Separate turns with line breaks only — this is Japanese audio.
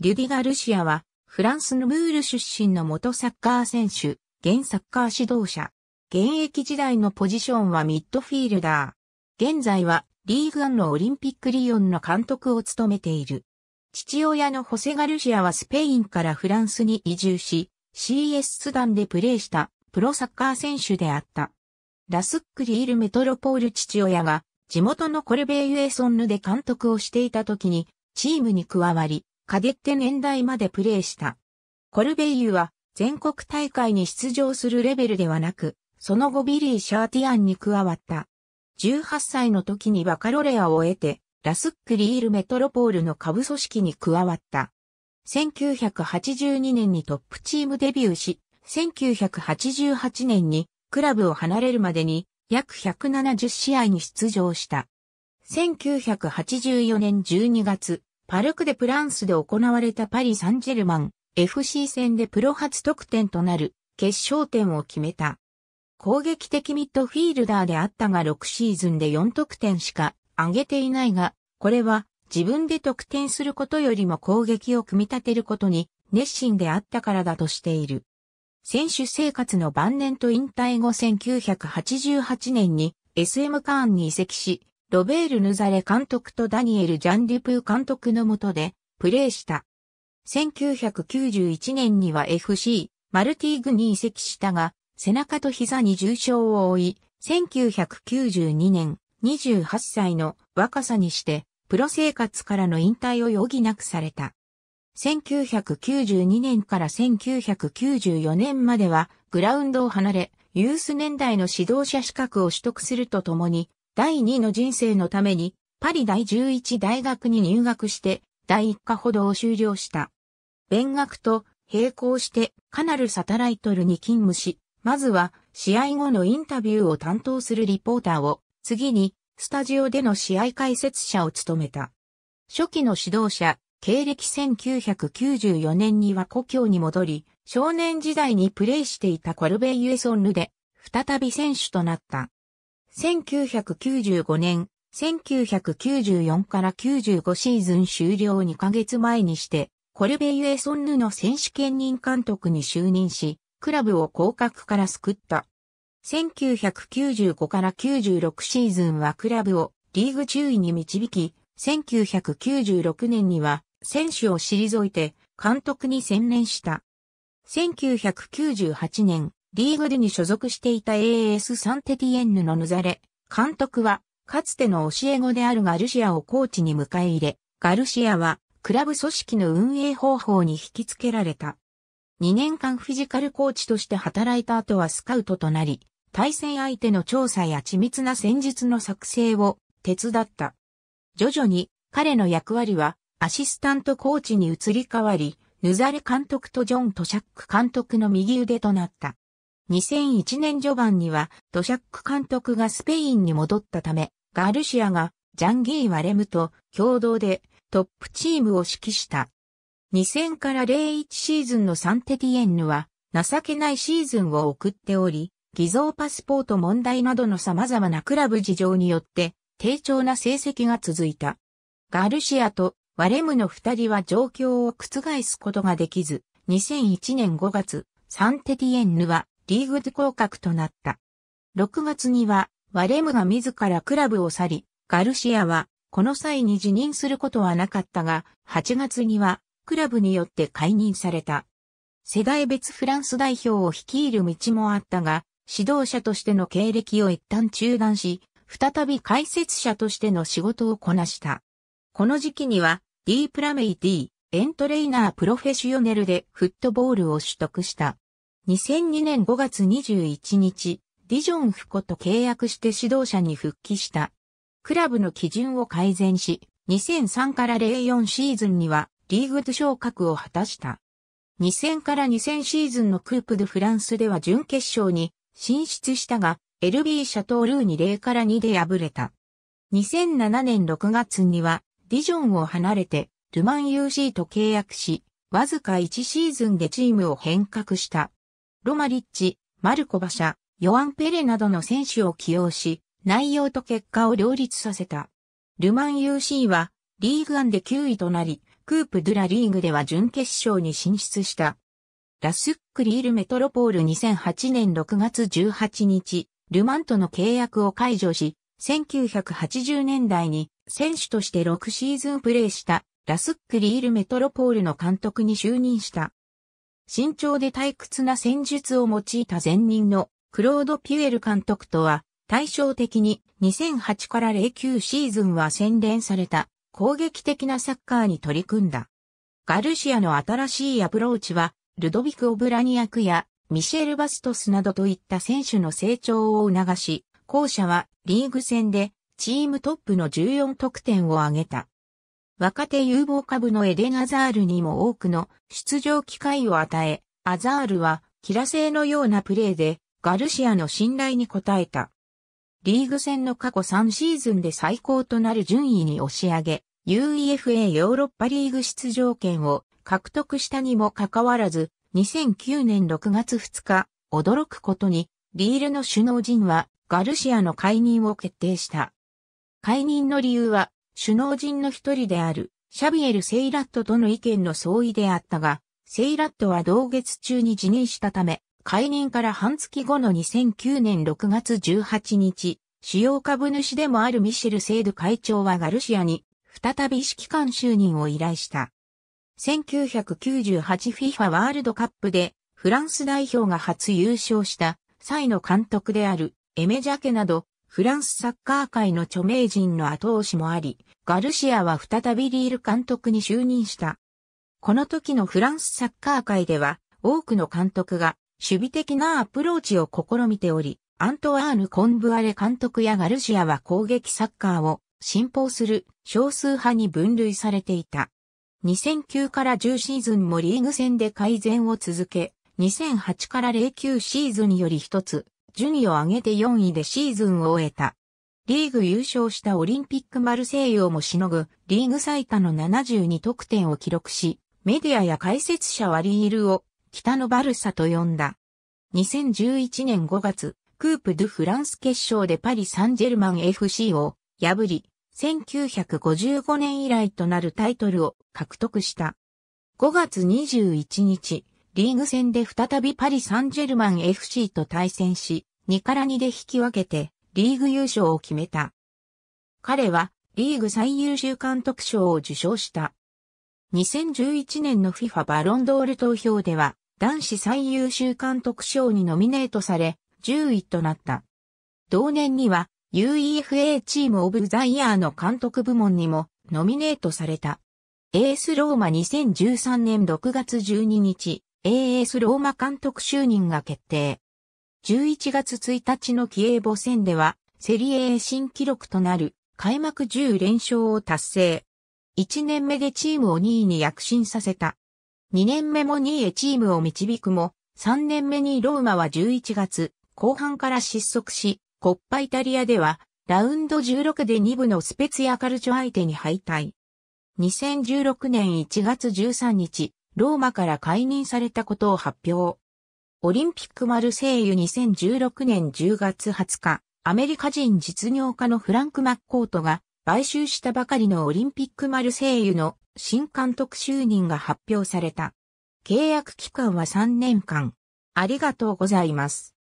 リュディガ・ルシアは、フランスのムール出身の元サッカー選手、現サッカー指導者。現役時代のポジションはミッドフィールダー。現在は、リーグアンのオリンピックリオンの監督を務めている。父親のホセガルシアはスペインからフランスに移住し、CS スダンでプレーしたプロサッカー選手であった。ラスックリールメトロポール父親が地元のコルベイユエソンヌで監督をしていた時にチームに加わり、カデッテ年代までプレーした。コルベイユは全国大会に出場するレベルではなく、その後ビリー・シャーティアンに加わった。18歳の時にバカロレアを得て、ラスックリールメトロポールの下部組織に加わった。1982年にトップチームデビューし、1988年にクラブを離れるまでに約170試合に出場した。1984年12月、パルク・でプランスで行われたパリ・サンジェルマン FC 戦でプロ初得点となる決勝点を決めた。攻撃的ミッドフィールダーであったが6シーズンで4得点しか上げていないが、これは自分で得点することよりも攻撃を組み立てることに熱心であったからだとしている。選手生活の晩年と引退後1988年に SM カーンに移籍し、ロベール・ヌザレ監督とダニエル・ジャンデュプー監督のもとでプレーした。1991年には FC マルティーグに移籍したが、背中と膝に重傷を負い、1992年28歳の若さにして、プロ生活からの引退を余儀なくされた。1992年から1994年まではグラウンドを離れ、ユース年代の指導者資格を取得するとともに、第2の人生のために、パリ第11大学に入学して、第1課ほどを修了した。勉学と並行して、カナルサタライトルに勤務し、まずは、試合後のインタビューを担当するリポーターを、次に、スタジオでの試合解説者を務めた。初期の指導者、経歴1994年には故郷に戻り、少年時代にプレーしていたコルベイユエソンルで、再び選手となった。1995年、1994から95シーズン終了2ヶ月前にして、コルベユエソンヌの選手兼任監督に就任し、クラブを降格から救った。1995から96シーズンはクラブをリーグ中位に導き、1996年には選手を退いて監督に専念した。1998年、リーグでに所属していた AS サンテティエンヌのヌザレ、監督は、かつての教え子であるガルシアをコーチに迎え入れ、ガルシアは、クラブ組織の運営方法に引き付けられた。2年間フィジカルコーチとして働いた後はスカウトとなり、対戦相手の調査や緻密な戦術の作成を手伝った。徐々に彼の役割はアシスタントコーチに移り変わり、ヌザレ監督とジョン・トシャック監督の右腕となった。2001年序盤にはドシャック監督がスペインに戻ったため、ガルシアがジャンギー・ワレムと共同でトップチームを指揮した。2000から01シーズンのサンテティエンヌは情けないシーズンを送っており、偽造パスポート問題などの様々なクラブ事情によって低調な成績が続いた。ガルシアとワレムの二人は状況を覆すことができず、2001年5月、サンテティエンヌはリーグで降格となった。6月には、ワレムが自らクラブを去り、ガルシアは、この際に辞任することはなかったが、8月には、クラブによって解任された。世代別フランス代表を率いる道もあったが、指導者としての経歴を一旦中断し、再び解説者としての仕事をこなした。この時期には、ディープラメイィ、エントレイナープロフェッショネルでフットボールを取得した。2002年5月21日、ディジョン・フコと契約して指導者に復帰した。クラブの基準を改善し、2003から04シーズンにはリーグと昇格を果たした。2000から2000シーズンのクープ・ド・フランスでは準決勝に進出したが、LB シャトールーに0から2で敗れた。2007年6月にはディジョンを離れてルマン UC と契約し、わずか1シーズンでチームを変革した。ロマリッチ、マルコバシャ、ヨアン・ペレなどの選手を起用し、内容と結果を両立させた。ルマン UC は、リーグ1で9位となり、クープ・ドゥラリーグでは準決勝に進出した。ラスック・リール・メトロポール2008年6月18日、ルマンとの契約を解除し、1980年代に選手として6シーズンプレーしたラスック・リール・メトロポールの監督に就任した。慎重で退屈な戦術を用いた前任のクロード・ピュエル監督とは対照的に2008から09シーズンは洗練された攻撃的なサッカーに取り組んだ。ガルシアの新しいアプローチはルドビク・オブラニアクやミシェル・バストスなどといった選手の成長を促し、後者はリーグ戦でチームトップの14得点を挙げた。若手有望株のエデン・アザールにも多くの出場機会を与え、アザールはキラ製のようなプレーでガルシアの信頼に応えた。リーグ戦の過去3シーズンで最高となる順位に押し上げ、UEFA ヨーロッパリーグ出場権を獲得したにもかかわらず、2009年6月2日、驚くことに、リールの首脳陣はガルシアの解任を決定した。解任の理由は、首脳陣の一人である、シャビエル・セイラットとの意見の相違であったが、セイラットは同月中に辞任したため、解任から半月後の2009年6月18日、主要株主でもあるミシェル・セイド会長はガルシアに、再び指揮官就任を依頼した。1998FIFA ワールドカップで、フランス代表が初優勝した、際の監督である、エメジャケなど、フランスサッカー界の著名人の後押しもあり、ガルシアは再びリール監督に就任した。この時のフランスサッカー界では、多くの監督が守備的なアプローチを試みており、アントワーヌ・コンブアレ監督やガルシアは攻撃サッカーを信奉する少数派に分類されていた。2009から10シーズンもリーグ戦で改善を続け、2008から09シーズンより一つ順位を上げて4位でシーズンを終えた。リーグ優勝したオリンピックマルセイユをもしのぐ、リーグ最多の72得点を記録し、メディアや解説者はリールを、北のバルサと呼んだ。2011年5月、クープ・ドゥ・フランス決勝でパリ・サンジェルマン FC を破り、1955年以来となるタイトルを獲得した。5月21日、リーグ戦で再びパリ・サンジェルマン FC と対戦し、2から2で引き分けて、リーグ優勝を決めた。彼は、リーグ最優秀監督賞を受賞した。2011年の FIFA バロンドール投票では、男子最優秀監督賞にノミネートされ、10位となった。同年には、UEFA チームオブザイヤーの監督部門にもノミネートされた。エースローマ2013年6月12日、AS ローマ監督就任が決定。11月1日のキエーボ戦では、セリエ A 新記録となる開幕10連勝を達成。1年目でチームを2位に躍進させた。2年目も2位へチームを導くも、3年目にローマは11月、後半から失速し、コッパイタリアでは、ラウンド16で2部のスペツィアカルチョ相手に敗退。2016年1月13日、ローマから解任されたことを発表。オリンピックマルセイユ2016年10月20日、アメリカ人実業家のフランク・マッコートが買収したばかりのオリンピックマルセイユの新監督就任が発表された。契約期間は3年間。ありがとうございます。